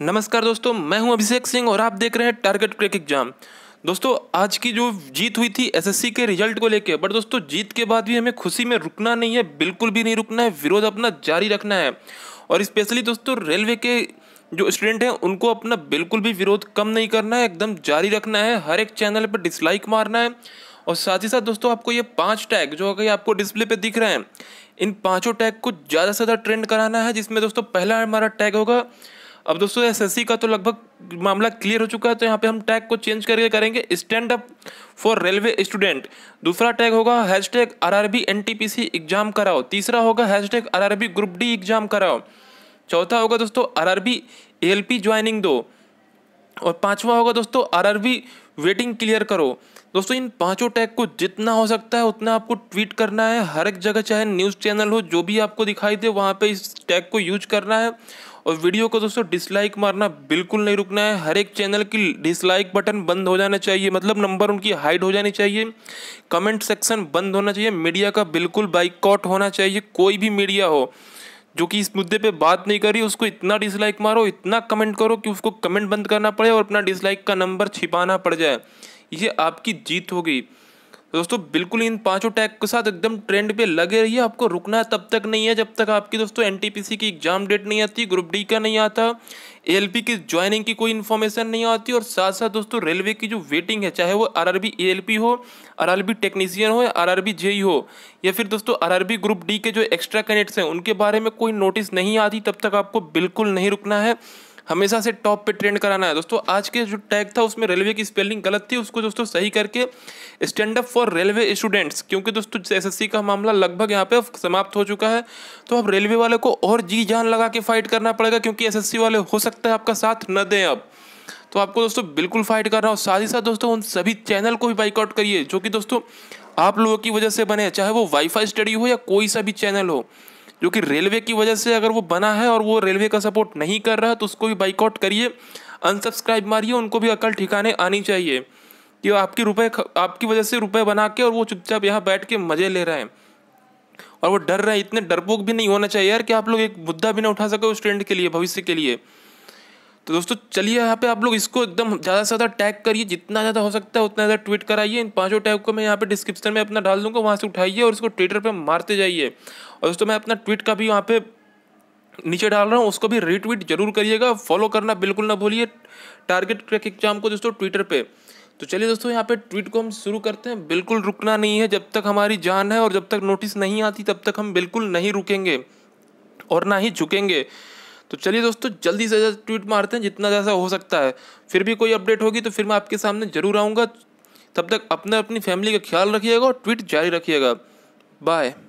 नमस्कार दोस्तों मैं हूं अभिषेक सिंह और आप देख रहे हैं टारगेट क्रिक एग्जाम दोस्तों आज की जो जीत हुई थी एसएससी के रिजल्ट को लेकर बट दोस्तों जीत के बाद भी हमें खुशी में रुकना नहीं है बिल्कुल भी नहीं रुकना है विरोध अपना जारी रखना है और स्पेशली दोस्तों रेलवे के जो स्टूडेंट हैं उनको अपना बिल्कुल भी विरोध कम नहीं करना है एकदम जारी रखना है हर एक चैनल पर डिसलाइक मारना है और साथ ही साथ दोस्तों आपको ये पांच टैग जो अगर आपको डिस्प्ले पे दिख रहे हैं इन पांचों टैग को ज़्यादा से ज़्यादा ट्रेंड कराना है जिसमें दोस्तों पहला हमारा टैग होगा अब दोस्तों एसएससी का तो लगभग मामला क्लियर हो चुका है तो यहाँ पे हम टैग को चेंज करके करेंगे stand up for railway student दूसरा टैग होगा hashtag R R B N T P C exam कराओ तीसरा होगा hashtag R R B group D exam कराओ चौथा होगा दोस्तों R R B L P joining दो और पांचवा होगा दोस्तों आरआरबी वेटिंग क्लियर करो दोस्तों इन पांचों टैग को जितना हो सकता है उतना आपको ट्वीट करना है हर एक जगह चाहे न्यूज़ चैनल हो जो भी आपको दिखाई दे वहाँ पे इस टैग को यूज करना है और वीडियो को दोस्तों डिसलाइक मारना बिल्कुल नहीं रुकना है हर एक चैनल की डिसलाइक बटन बंद हो जाना चाहिए मतलब नंबर उनकी हाइड हो जानी चाहिए कमेंट सेक्शन बंद होना चाहिए मीडिया का बिल्कुल बाइकआउट होना चाहिए कोई भी मीडिया हो जो कि इस मुद्दे पे बात नहीं करी उसको इतना डिसलाइक मारो इतना कमेंट करो कि उसको कमेंट बंद करना पड़े और अपना डिसलाइक का नंबर छिपाना पड़ जाए ये आपकी जीत होगी तो दोस्तों बिल्कुल इन पांचों टैग के साथ एकदम ट्रेंड पे लगे रहिए आपको रुकना तब तक नहीं है जब तक आपकी दोस्तों एनटीपीसी की एग्जाम डेट नहीं आती ग्रुप डी का नहीं आता एएलपी की ज्वाइनिंग की कोई इन्फॉर्मेशन नहीं आती और साथ साथ दोस्तों रेलवे की जो वेटिंग है चाहे वो आरआरबी एएलपी हो आरआरबी टेक्नीशियन हो या आरआरबी जेई e हो या फिर दोस्तों आरआरबी ग्रुप डी के जो एक्स्ट्रा कैंडिडेट्स हैं उनके बारे में कोई नोटिस नहीं आती तब तक आपको बिल्कुल नहीं रुकना है हमेशा से टॉप पे ट्रेंड कराना है दोस्तों आज के जो टैग था उसमें रेलवे की स्पेलिंग गलत थी उसको दोस्तों सही करके stand up for railway students क्योंकि दोस्तों एस का मामला लगभग यहाँ पे समाप्त हो चुका है तो अब रेलवे वाले को और जी जान लगा के फाइट करना पड़ेगा क्योंकि एस वाले हो सकता है आपका साथ न दें अब तो आपको दोस्तों बिल्कुल फाइट करना हो साथ ही साथ दोस्तों उन सभी चैनल को भी बाइकआउट करिए जो कि दोस्तों आप लोगों की वजह से बने चाहे वो वाईफाई स्टडी हो या कोई सा भी चैनल हो जो कि रेलवे की वजह से अगर वो बना है और वो रेलवे का सपोर्ट नहीं कर रहा तो उसको भी बाइकआउट करिए अनसब्सक्राइब मारिए उनको भी अकल ठिकाने आनी चाहिए कि आपकी रुपए आपकी वजह से रुपए बना के और वो चुपचाप यहाँ बैठ के मज़े ले रहे हैं और वो डर रहे हैं इतने डरपोक भी नहीं होना चाहिए यार कि आप लोग एक मुद्दा भी ना उठा सके उस ट्रेंड के लिए भविष्य के लिए तो दोस्तों चलिए यहाँ पे आप लोग इसको एकदम ज़्यादा से ज़्यादा टैग करिए जितना ज़्यादा हो सकता है उतना ज़्यादा ट्वीट कराइए इन पांचों टैग को मैं यहाँ पे डिस्क्रिप्शन में अपना डाल दूंगा वहाँ से उठाइए और उसको ट्विटर पर मारते जाइए और दोस्तों मैं अपना ट्वीट का भी वहाँ पे नीचे डाल रहा हूँ उसको भी रीट्वीट जरूर करिएगा फॉलो करना बिल्कुल ना भूलिए टारगेट क्रैक एग्जाम को दोस्तों ट्विटर पर तो चलिए दोस्तों यहाँ पे ट्वीट को हम शुरू करते हैं बिल्कुल रुकना नहीं है जब तक हमारी जान है और जब तक नोटिस नहीं आती तब तक हम बिल्कुल नहीं रुकेंगे और ना ही झुकेंगे तो चलिए दोस्तों जल्दी से जल्द ट्वीट मारते हैं जितना जैसा हो सकता है फिर भी कोई अपडेट होगी तो फिर मैं आपके सामने ज़रूर आऊँगा तब तक अपने अपनी फैमिली का ख्याल रखिएगा और ट्वीट जारी रखिएगा बाय